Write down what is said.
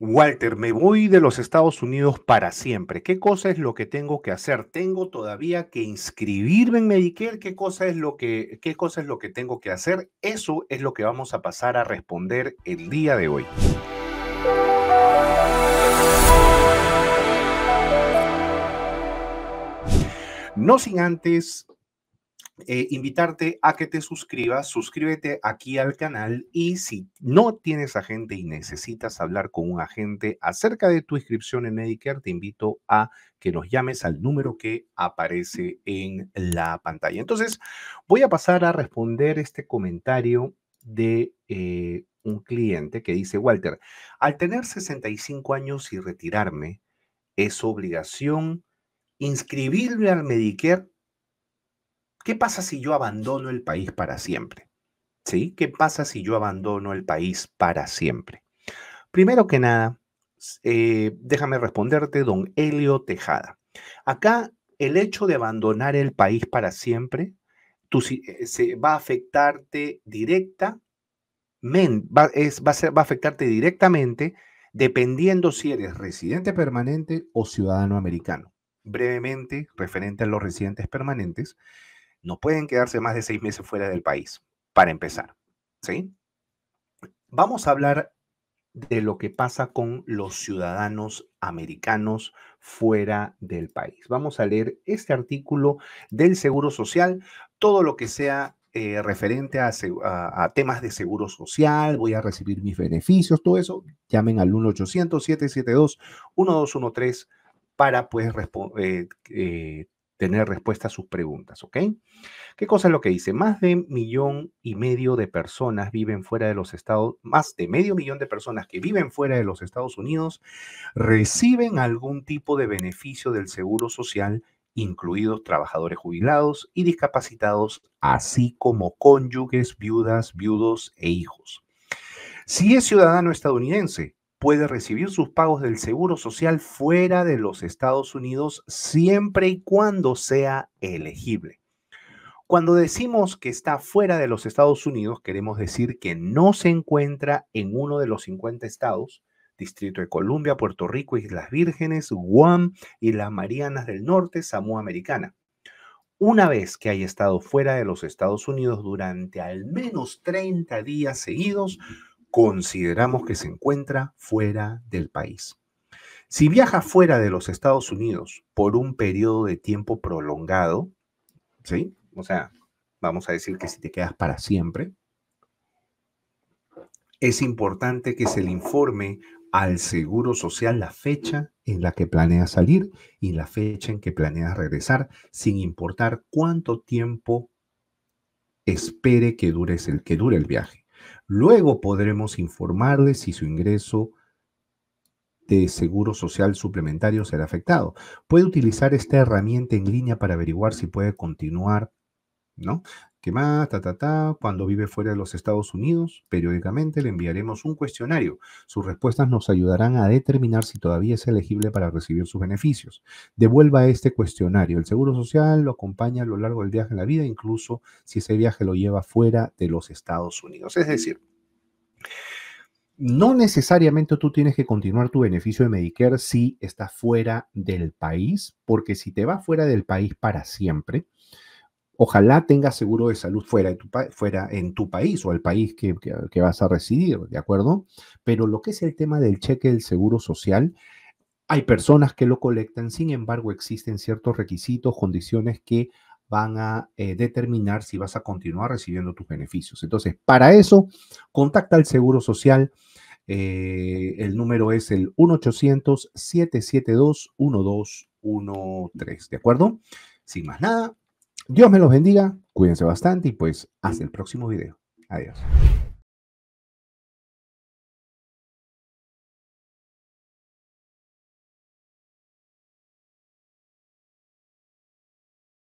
Walter, me voy de los Estados Unidos para siempre. ¿Qué cosa es lo que tengo que hacer? ¿Tengo todavía que inscribirme en Medicare? ¿Qué cosa es lo que, qué cosa es lo que tengo que hacer? Eso es lo que vamos a pasar a responder el día de hoy. No sin antes eh, invitarte a que te suscribas, suscríbete aquí al canal y si no tienes agente y necesitas hablar con un agente acerca de tu inscripción en Medicare, te invito a que nos llames al número que aparece en la pantalla. Entonces, voy a pasar a responder este comentario de eh, un cliente que dice, Walter, al tener 65 años y retirarme, ¿es obligación inscribirme al Medicare? ¿Qué pasa si yo abandono el país para siempre? ¿Sí? ¿Qué pasa si yo abandono el país para siempre? Primero que nada, eh, déjame responderte, don Helio Tejada. Acá el hecho de abandonar el país para siempre eh, se, va a afectarte directa, va a afectarte directamente dependiendo si eres residente permanente o ciudadano americano. Brevemente, referente a los residentes permanentes, no pueden quedarse más de seis meses fuera del país, para empezar. ¿sí? Vamos a hablar de lo que pasa con los ciudadanos americanos fuera del país. Vamos a leer este artículo del Seguro Social, todo lo que sea eh, referente a, temas de seguro social, voy a recibir mis beneficios, todo eso, llamen al 1-800-772-1213 para pues eh, eh tener respuesta a sus preguntas, ¿ok? ¿Qué cosa es lo que dice? Más de millón y medio de personas viven fuera de los Estados, más de medio millón de personas que viven fuera de los Estados Unidos reciben algún tipo de beneficio del Seguro Social, incluidos trabajadores jubilados y discapacitados, así como cónyuges, viudas, viudos e hijos. Si es ciudadano estadounidense, puede recibir sus pagos del Seguro Social fuera de los Estados Unidos siempre y cuando sea elegible. Cuando decimos que está fuera de los Estados Unidos, queremos decir que no se encuentra en uno de los 50 estados, Distrito de Columbia, Puerto Rico, Islas Vírgenes, Guam y las Marianas del Norte, Samoa Americana. Una vez que haya estado fuera de los Estados Unidos durante al menos 30 días seguidos, consideramos que se encuentra fuera del país. Si viaja fuera de los Estados Unidos por un periodo de tiempo prolongado, ¿sí? O sea, vamos a decir que si te quedas para siempre, es importante que se le informe al Seguro Social la fecha en la que planea salir y la fecha en que planeas regresar, sin importar cuánto tiempo espere que dure el viaje. Luego podremos informarles si su ingreso de seguro social suplementario será afectado. Puede utilizar esta herramienta en línea para averiguar si puede continuar ¿no? que más? Ta, ta, ta. Cuando vive fuera de los Estados Unidos, periódicamente le enviaremos un cuestionario. Sus respuestas nos ayudarán a determinar si todavía es elegible para recibir sus beneficios. Devuelva este cuestionario. El Seguro Social lo acompaña a lo largo del viaje en la vida, incluso si ese viaje lo lleva fuera de los Estados Unidos. Es decir, no necesariamente tú tienes que continuar tu beneficio de Medicare si estás fuera del país, porque si te vas fuera del país para siempre, Ojalá tengas seguro de salud fuera, de tu fuera en tu país o el país que, vas a residir, ¿de acuerdo? Pero lo que es el tema del cheque del seguro social, hay personas que lo colectan, sin embargo existen ciertos requisitos, condiciones que van a eh, determinar si vas a continuar recibiendo tus beneficios. Entonces, para eso, contacta al Seguro Social. Eh, el número es el 1-800-772-1213. ¿De acuerdo? Sin más nada, Dios me los bendiga, cuídense bastante y pues hasta el próximo video. Adiós.